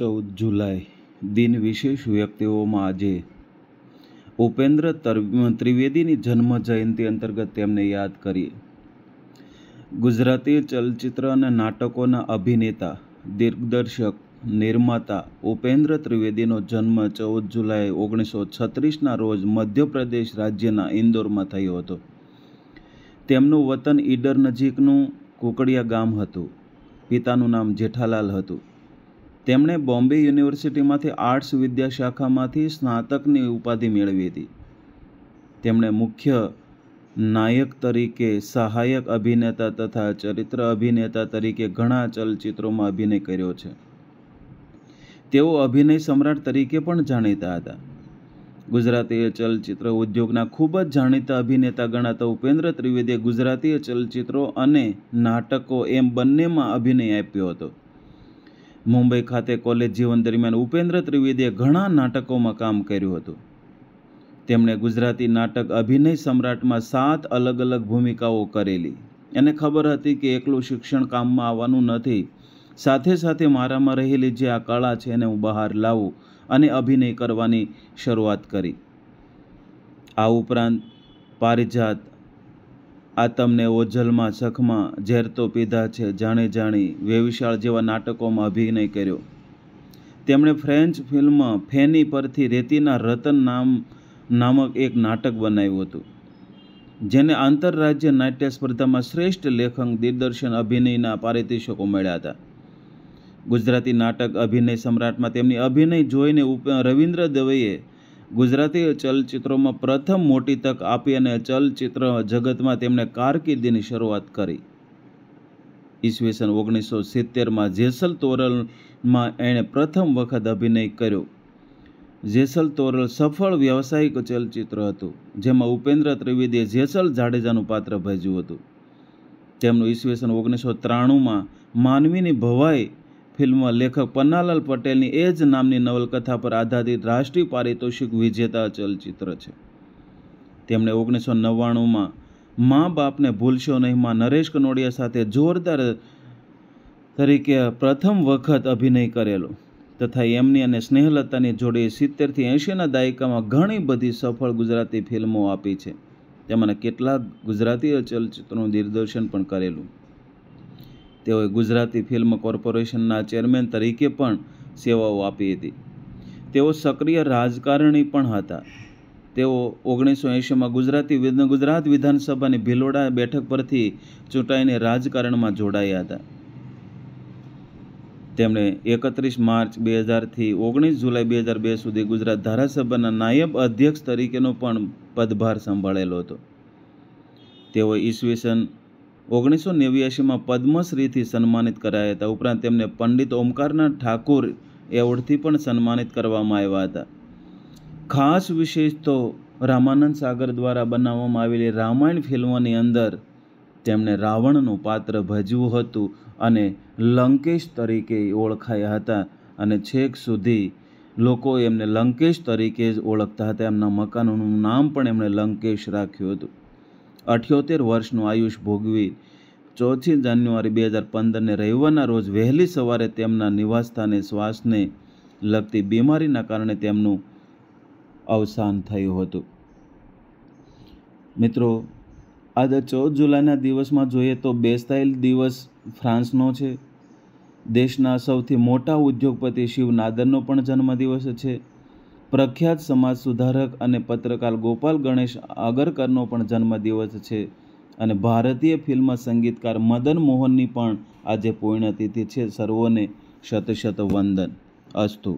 ચૌદ જુલાઈ દિન વિશેષ વ્યક્તિઓમાં આજે ઉપેન્દ્ર ત્રિવેદીની જન્મ જયંતિ અંતર્ગત તેમને યાદ કરીએ ગુજરાતી ચલચિત્ર અને નાટકોના અભિનેતા દિગ્દર્શક નિર્માતા ઉપેન્દ્ર ત્રિવેદીનો જન્મ ચૌદ જુલાઈ ઓગણીસો છત્રીસના રોજ મધ્યપ્રદેશ રાજ્યના ઇન્દોરમાં થયો હતો તેમનું વતન ઈડર નજીકનું કુકડિયા ગામ હતું પિતાનું નામ જેઠાલાલ હતું તેમણે બોમ્બે યુનિવર્સિટીમાંથી આર્ટ્સ વિદ્યા શાખામાંથી સ્નાતકની ઉપાધિ મેળવી હતી તેમણે મુખ્ય નાયક તરીકે સહાયક અભિનેતા તથા ચરિત્ર અભિનેતા તરીકે ઘણા ચલચિત્રોમાં અભિનય કર્યો છે તેઓ અભિનય સમ્રાટ તરીકે પણ જાણીતા હતા ગુજરાતીય ચલચિત્ર ઉદ્યોગના ખૂબ જ જાણીતા અભિનેતા ગણાતા ઉપેન્દ્ર ત્રિવેદીએ ગુજરાતીય ચલચિત્રો અને નાટકો એમ બંનેમાં અભિનય આપ્યો હતો મુંબઈ ખાતે કોલેજ જીવન દરમિયાન ઉપેન્દ્ર ત્રિવેદીએ ઘણા નાટકોમાં કામ કર્યું હતું તેમણે ગુજરાતી નાટક અભિનય સમ્રાટમાં સાત અલગ અલગ ભૂમિકાઓ કરેલી એને ખબર હતી કે એકલું શિક્ષણ કામમાં આવવાનું નથી સાથે સાથે મારામાં રહેલી જે આ કળા છે એને હું બહાર લાવું અને અભિનય કરવાની શરૂઆત કરી આ ઉપરાંત પારિજાત આ તમને ઓજલમાં શખમાં ઝેર તો પીધા છે જાણે જાણી વેવિશાળ જેવા નાટકોમાં અભિનય કર્યો તેમણે ફ્રેન્ચ ફિલ્મ ફેની પરથી રેતીના રતન નામ નામક એક નાટક બનાવ્યું હતું જેને આંતરરાજ્ય નાટ્ય સ્પર્ધામાં શ્રેષ્ઠ લેખક દિગ્દર્શન અભિનયના પારિતોષિકો મળ્યા હતા ગુજરાતી નાટક અભિનય સમ્રાટમાં તેમની અભિનય જોઈને રવિન્દ્ર દવેએ ગુજરાતી ચલચિત્રોમાં પ્રથમ મોટી તક આપી અને ચલચિત્ર જગતમાં તેમણે કારકિર્દીની શરૂઆત કરી ઈસવીસન ઓગણીસો સિત્તેરમાં જેસલ તોરલમાં એણે પ્રથમ વખત અભિનય કર્યો જેસલ તોરલ સફળ વ્યવસાયિક ચલચિત્ર હતું જેમાં ઉપેન્દ્ર ત્રિવેદીએ જેસલ જાડેજાનું પાત્ર ભજ્યું હતું તેમનું ઈસવીસન ઓગણીસો ત્રાણુંમાં માનવીની ભવાઈ ફિલ્મ લેખક પન્નાલાલ પટેલની એ જ નામની નવલકથા પર આધારિત રાષ્ટ્રીય પારિતોષિક વિજેતા ચલચિત્ર છે તેમણે ઓગણીસો નવ્વાણુંમાં મા બાપને ભૂલશો નહીંમાં નરેશ કનોડિયા સાથે જોરદાર તરીકે પ્રથમ વખત અભિનય કરેલો તથા એમની અને સ્નેહલતાની જોડીએ સિત્તેરથી એંશીના દાયકામાં ઘણી બધી સફળ ગુજરાતી ફિલ્મો આપી છે તેમાંના કેટલાક ગુજરાતી ચલચિત્રોનું દિગ્દર્શન પણ કરેલું તેઓએ ગુજરાતી ફિલ્મ કોર્પોરેશનના ચેરમેન તરીકે પણ સેવાઓ આપી હતી તેઓ સક્રિય રાજકારણી પણ હતા તેઓ ઓગણીસો એંશીમાં ગુજરાતી ગુજરાત વિધાનસભાની ભિલોડા બેઠક પરથી ચૂંટાઈને રાજકારણમાં જોડાયા હતા તેમણે એકત્રીસ માર્ચ બે હજારથી ઓગણીસ જુલાઈ બે હજાર બે સુધી ગુજરાત ધારાસભાના નાયબ અધ્યક્ષ તરીકેનો પણ પદભાર સંભાળેલો હતો તેઓ ઈસવીસન ઓગણીસો નેવ્યાશીમાં પદ્મશ્રીથી સન્માનિત કરાયા હતા ઉપરાંત તેમને પંડિત ઓમકારનાથ ઠાકુર એવોર્ડથી પણ સન્માનિત કરવામાં આવ્યા હતા ખાસ વિશેષ તો રામાનંદ સાગર દ્વારા બનાવવામાં આવેલી રામાયણ ફિલ્મની અંદર તેમણે રાવણનું પાત્ર ભજવું હતું અને લંકેશ તરીકે ઓળખાયા હતા અને છેક સુધી લોકો એમને લંકેશ તરીકે જ ઓળખતા હતા એમના મકાનોનું નામ પણ એમણે લંકેશ રાખ્યું હતું અઠ્યોતેર વર્ષનું આયુષ ભોગવી ચોથી જાન્યુઆરી બે હજાર પંદરને રવિવારના રોજ વહેલી સવારે તેમના નિવાસસ્થાને શ્વાસને લગતી બીમારીના કારણે તેમનું અવસાન થયું હતું મિત્રો આજે ચૌદ જુલાઈના દિવસમાં જોઈએ તો બેસ્તાયેલ દિવસ ફ્રાન્સનો છે દેશના સૌથી મોટા ઉદ્યોગપતિ શિવ નાદરનો પણ જન્મદિવસ છે પ્રખ્યાત સમાજ સુધારક અને પત્રકાર ગોપાલ ગણેશ આગરકરનો પણ જન્મદિવસ છે અને ભારતીય ફિલ્મ સંગીતકાર મદન મોહનની પણ આજે પુણ્યતિથિ છે સર્વોને શત શત વંદન અસ્તુ